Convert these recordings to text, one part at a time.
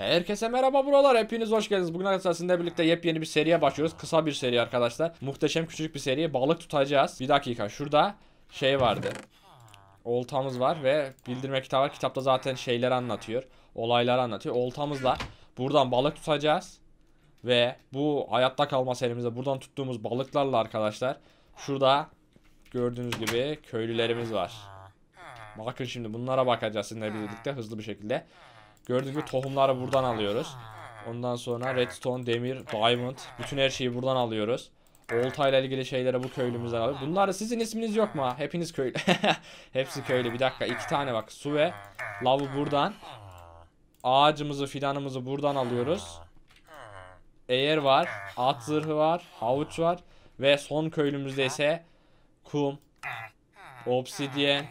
Herkese merhaba buralar hepiniz hoş geldiniz. Bugün arkadaşlar sizinle birlikte yepyeni bir seriye başlıyoruz. Kısa bir seri arkadaşlar. Muhteşem küçük bir seriye balık tutacağız. Bir dakika şurada şey vardı. Oltamız var ve bildirme kitabı var. Kitapta zaten şeyleri anlatıyor. Olayları anlatıyor. Oltamızla buradan balık tutacağız. Ve bu hayatta kalma serimizde buradan tuttuğumuz balıklarla arkadaşlar. Şurada gördüğünüz gibi köylülerimiz var. Bakın şimdi bunlara bakacağız sizinle birlikte hızlı bir şekilde. Gördüğünüz gibi tohumları buradan alıyoruz. Ondan sonra redstone, demir, diamond bütün her şeyi buradan alıyoruz. Oltayla ilgili şeyleri bu köylümüzden alıyoruz. Bunlar sizin isminiz yok mu? Hepiniz köylü. Hepsi köylü. Bir dakika iki tane bak. Su ve lavu buradan. Ağacımızı fidanımızı buradan alıyoruz. Eğer var. At zırhı var. Havuç var. Ve son köylümüzde ise kum, obsidyen,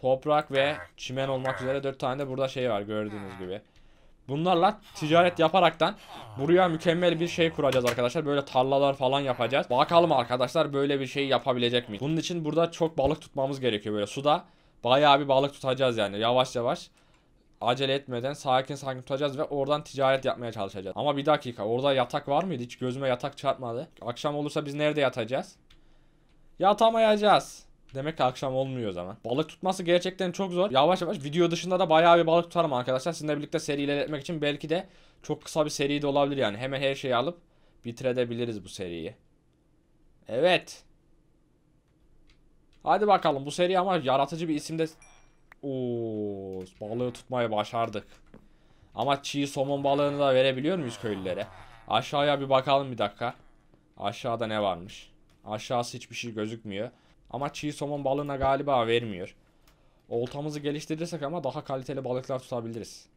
toprak ve çimen olmak üzere dört tane de burada şey var gördüğünüz gibi. Bunlarla ticaret yaparaktan buraya mükemmel bir şey kuracağız arkadaşlar. Böyle tarlalar falan yapacağız. Bakalım arkadaşlar böyle bir şey yapabilecek mi? Bunun için burada çok balık tutmamız gerekiyor böyle suda. Bayağı bir balık tutacağız yani yavaş yavaş. Acele etmeden sakin sakin tutacağız ve oradan ticaret yapmaya çalışacağız. Ama bir dakika orada yatak var mıydı? Hiç gözüme yatak çarpmadı. Akşam olursa biz nerede yatacağız? Yatamayacağız. Demek ki akşam olmuyor o zaman. Balık tutması gerçekten çok zor. Yavaş yavaş video dışında da bayağı bir balık tutarım arkadaşlar. Sizinle birlikte seri ilerletmek için belki de çok kısa bir seri de olabilir yani. Hemen her şeyi alıp bitirebiliriz bu seriyi. Evet. Hadi bakalım bu seri ama yaratıcı bir isimde... Oo, balığı tutmayı başardık. Ama çiğ somon balığını da verebiliyor muyuz köylülere? Aşağıya bir bakalım bir dakika. Aşağıda ne varmış? Aşağısı hiçbir şey gözükmüyor. Ama çiğ somon balığına galiba vermiyor. Oltamızı geliştirirsek ama daha kaliteli balıklar tutabiliriz.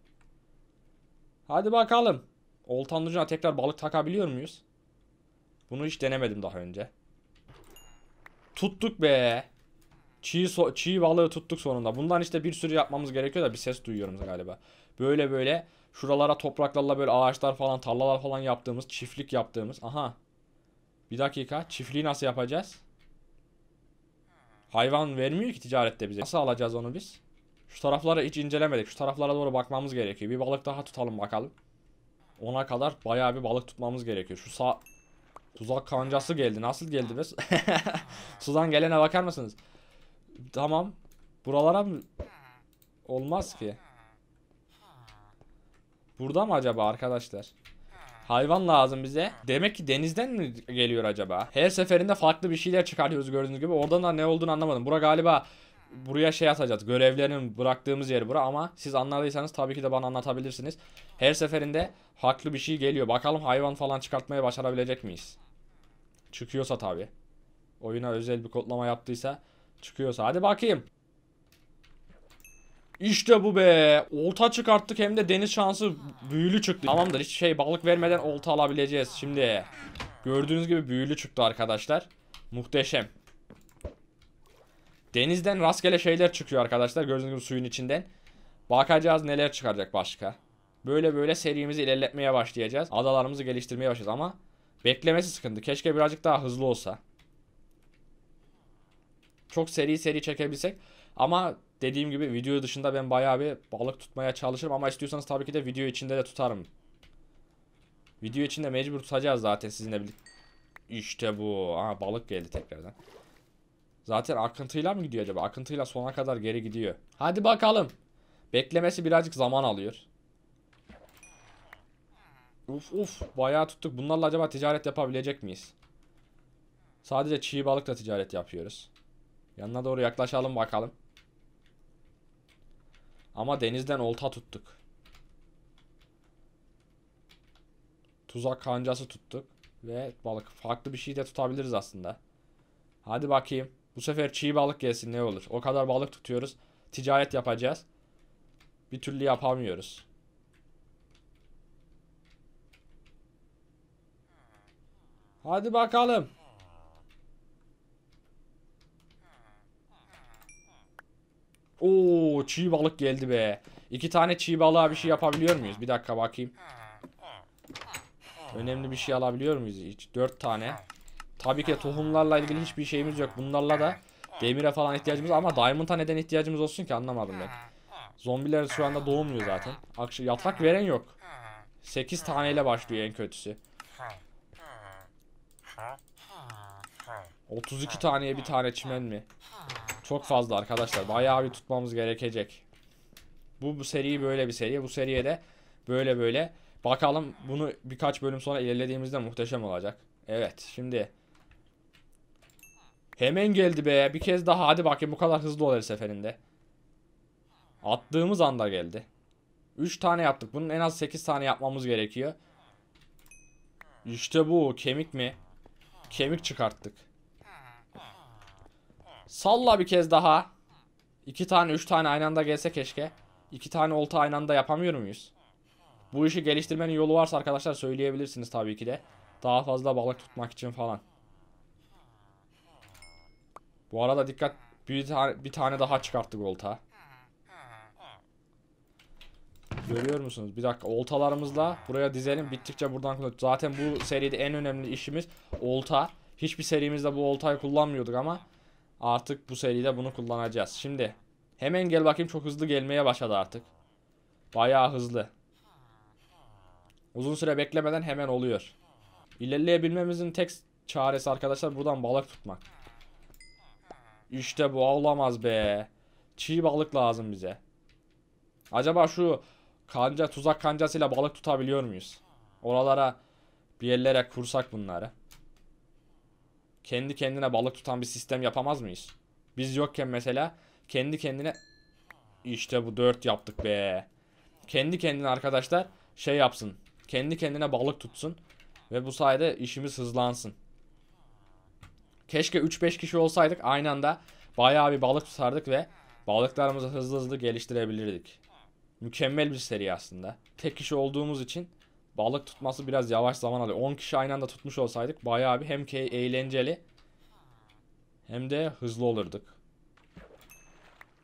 Hadi bakalım. Oltanın ucuna tekrar balık takabiliyor muyuz? Bunu hiç denemedim daha önce. Tuttuk be. Çiğ, so çiğ balığı tuttuk sonunda. Bundan işte bir sürü yapmamız gerekiyor da bir ses duyuyorum galiba. Böyle böyle şuralara topraklarla böyle ağaçlar falan tarlalar falan yaptığımız çiftlik yaptığımız. Aha. Bir dakika çiftliği nasıl yapacağız? Hayvan vermiyor ki ticarette bize. Nasıl alacağız onu biz? Şu tarafları hiç incelemedik. Şu taraflara doğru bakmamız gerekiyor. Bir balık daha tutalım bakalım. Ona kadar bayağı bir balık tutmamız gerekiyor. Şu sağ... Tuzak kancası geldi. Nasıl geldi be? Sudan gelene bakar mısınız? Tamam. Buralara mı? Olmaz ki. Burada mı acaba arkadaşlar? Hayvan lazım bize. Demek ki denizden mi geliyor acaba? Her seferinde farklı bir şeyler çıkartıyoruz gördüğünüz gibi. Oradan da ne olduğunu anlamadım. Bura galiba buraya şey atacağız. Görevlerini bıraktığımız yeri bura ama siz anladıysanız tabii ki de bana anlatabilirsiniz. Her seferinde farklı bir şey geliyor. Bakalım hayvan falan çıkartmaya başarabilecek miyiz? Çıkıyorsa tabii. Oyuna özel bir kodlama yaptıysa çıkıyorsa. Hadi bakayım. İşte bu be. Olta çıkarttık hem de deniz şansı büyülü çıktı. Tamamdır hiç şey balık vermeden olta alabileceğiz. Şimdi gördüğünüz gibi büyülü çıktı arkadaşlar. Muhteşem. Denizden rastgele şeyler çıkıyor arkadaşlar. Gördüğünüz gibi suyun içinden. Bakacağız neler çıkaracak başka. Böyle böyle serimizi ilerletmeye başlayacağız. Adalarımızı geliştirmeye başlayacağız ama beklemesi sıkıntı. Keşke birazcık daha hızlı olsa. Çok seri seri çekebilsek. Ama Dediğim gibi video dışında ben bayağı bir balık tutmaya çalışırım ama istiyorsanız tabii ki de video içinde de tutarım. Video içinde mecbur tutacağız zaten sizinle birlikte. İşte bu. Aha balık geldi tekrardan. Zaten akıntıyla mı gidiyor acaba? Akıntıyla sona kadar geri gidiyor. Hadi bakalım. Beklemesi birazcık zaman alıyor. Uf uf bayağı tuttuk. Bunlarla acaba ticaret yapabilecek miyiz? Sadece çiğ balıkla ticaret yapıyoruz. Yanına doğru yaklaşalım bakalım. Ama denizden olta tuttuk. Tuzak kancası tuttuk. Ve balık. Farklı bir şey de tutabiliriz aslında. Hadi bakayım. Bu sefer çiğ balık gelsin ne olur. O kadar balık tutuyoruz. Ticaret yapacağız. Bir türlü yapamıyoruz. Hadi bakalım. çiğ balık geldi be. İki tane çiğ balığa bir şey yapabiliyor muyuz? Bir dakika bakayım. Önemli bir şey alabiliyor muyuz hiç? Dört tane. Tabii ki tohumlarla ilgili hiçbir şeyimiz yok. Bunlarla da demire falan ihtiyacımız ama diamond'a neden ihtiyacımız olsun ki anlamadım ben. Zombiler şu anda doğmuyor zaten. Akşam yatak veren yok. 8 taneyle başlıyor en kötüsü. 32 taneye bir tane çimen mi? Çok fazla arkadaşlar. Bayağı bir tutmamız gerekecek. Bu, bu seri böyle bir seri. Bu seriye de böyle böyle. Bakalım bunu birkaç bölüm sonra ilerlediğimizde muhteşem olacak. Evet şimdi. Hemen geldi be. Bir kez daha hadi bakayım bu kadar hızlı olur seferinde. Attığımız anda geldi. 3 tane yaptık. Bunun en az 8 tane yapmamız gerekiyor. İşte bu. Kemik mi? Kemik çıkarttık. Salla bir kez daha. İki tane üç tane aynı anda gelse keşke. İki tane olta aynı anda yapamıyor muyuz? Bu işi geliştirmenin yolu varsa arkadaşlar söyleyebilirsiniz tabii ki de. Daha fazla balık tutmak için falan. Bu arada dikkat bir tane, bir tane daha çıkarttık olta. Görüyor musunuz? Bir dakika oltalarımızla buraya dizelim. Bittikçe buradan Zaten bu seride en önemli işimiz olta. Hiçbir serimizde bu oltayı kullanmıyorduk ama Artık bu seride bunu kullanacağız. Şimdi hemen gel bakayım çok hızlı gelmeye başladı artık. Bayağı hızlı. Uzun süre beklemeden hemen oluyor. İlerleyebilmemizin tek çaresi arkadaşlar buradan balık tutmak. İşte bu olamaz be. Çiğ balık lazım bize. Acaba şu kanca tuzak kancasıyla balık tutabiliyor muyuz? Oralara bir yerlere kursak bunları kendi kendine balık tutan bir sistem yapamaz mıyız? Biz yokken mesela kendi kendine işte bu 4 yaptık be. Kendi kendine arkadaşlar şey yapsın. Kendi kendine balık tutsun. Ve bu sayede işimiz hızlansın. Keşke 3-5 kişi olsaydık aynı anda bayağı bir balık tutardık ve balıklarımızı hızlı hızlı geliştirebilirdik. Mükemmel bir seri aslında. Tek kişi olduğumuz için Balık tutması biraz yavaş zaman alıyor. 10 kişi aynı anda tutmuş olsaydık bayağı bir hem eğlenceli hem de hızlı olurduk.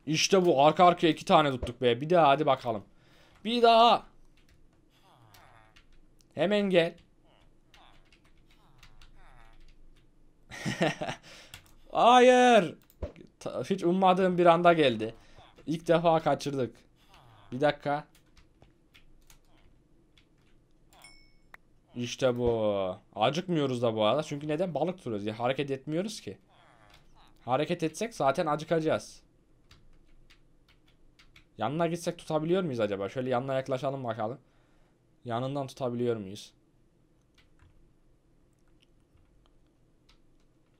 İşte bu. Arka arkaya iki tane tuttuk be. Bir daha hadi bakalım. Bir daha. Hemen gel. Hayır. Hiç ummadığım bir anda geldi. İlk defa kaçırdık. Bir dakika. İşte bu. Acıkmıyoruz da bu arada. Çünkü neden? Balık tutuyoruz. Ya, hareket etmiyoruz ki. Hareket etsek zaten acıkacağız. Yanına gitsek tutabiliyor muyuz acaba? Şöyle yanına yaklaşalım bakalım. Yanından tutabiliyor muyuz?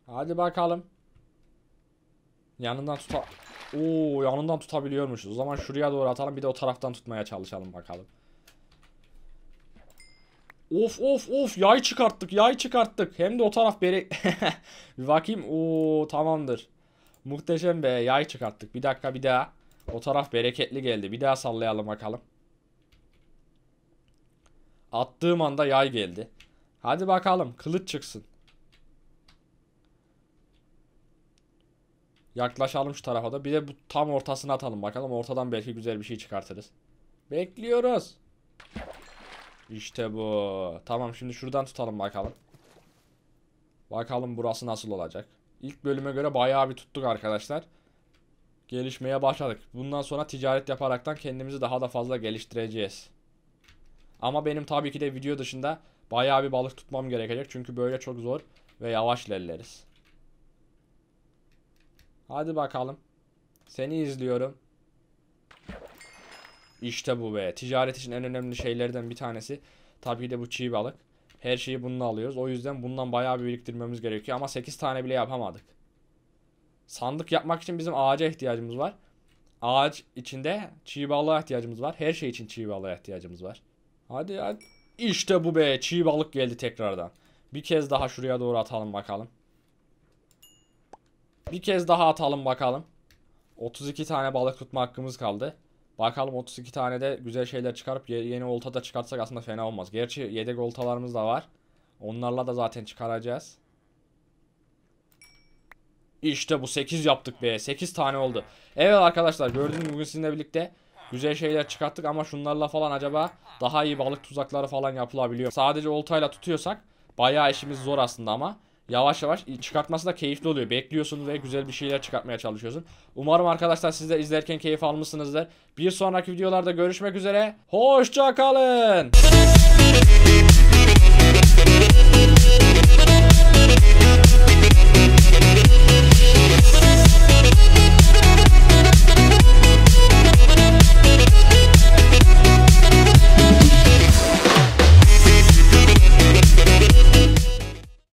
Hadi bakalım. Yanından tuta... Oo, yanından tutabiliyormuşuz. O zaman şuraya doğru atalım. Bir de o taraftan tutmaya çalışalım bakalım. Of of of yay çıkarttık yay çıkarttık. Hem de o taraf beri... bir bakayım. Oo tamamdır. Muhteşem be yay çıkarttık. Bir dakika bir daha. O taraf bereketli geldi. Bir daha sallayalım bakalım. Attığım anda yay geldi. Hadi bakalım kılıç çıksın. Yaklaşalım şu tarafa da. Bir de bu tam ortasına atalım bakalım. Ortadan belki güzel bir şey çıkartırız. Bekliyoruz. İşte bu. Tamam şimdi şuradan tutalım bakalım. Bakalım burası nasıl olacak. İlk bölüme göre bayağı bir tuttuk arkadaşlar. Gelişmeye başladık. Bundan sonra ticaret yaparaktan kendimizi daha da fazla geliştireceğiz. Ama benim tabii ki de video dışında bayağı bir balık tutmam gerekecek. Çünkü böyle çok zor ve yavaş ilerleriz. Hadi bakalım. Seni izliyorum. İşte bu be. Ticaret için en önemli şeylerden bir tanesi. Tabii de bu çiğ balık. Her şeyi bununla alıyoruz. O yüzden bundan bayağı bir biriktirmemiz gerekiyor. Ama 8 tane bile yapamadık. Sandık yapmak için bizim ağaca ihtiyacımız var. Ağaç içinde çiğ balığa ihtiyacımız var. Her şey için çiğ balığa ihtiyacımız var. Hadi hadi. İşte bu be. Çiğ balık geldi tekrardan. Bir kez daha şuraya doğru atalım bakalım. Bir kez daha atalım bakalım. 32 tane balık tutma hakkımız kaldı. Bakalım 32 tane de güzel şeyler çıkarıp yeni olta da çıkartsak aslında fena olmaz. Gerçi yedek oltalarımız da var. Onlarla da zaten çıkaracağız. İşte bu 8 yaptık be. 8 tane oldu. Evet arkadaşlar gördüğünüz gibi bugün sizinle birlikte güzel şeyler çıkarttık ama şunlarla falan acaba daha iyi balık tuzakları falan yapılabiliyor. Sadece oltayla tutuyorsak bayağı işimiz zor aslında ama yavaş yavaş çıkartması da keyifli oluyor. Bekliyorsun ve güzel bir şeyler çıkartmaya çalışıyorsun. Umarım arkadaşlar siz de izlerken keyif almışsınızdır. Bir sonraki videolarda görüşmek üzere. Hoşça kalın.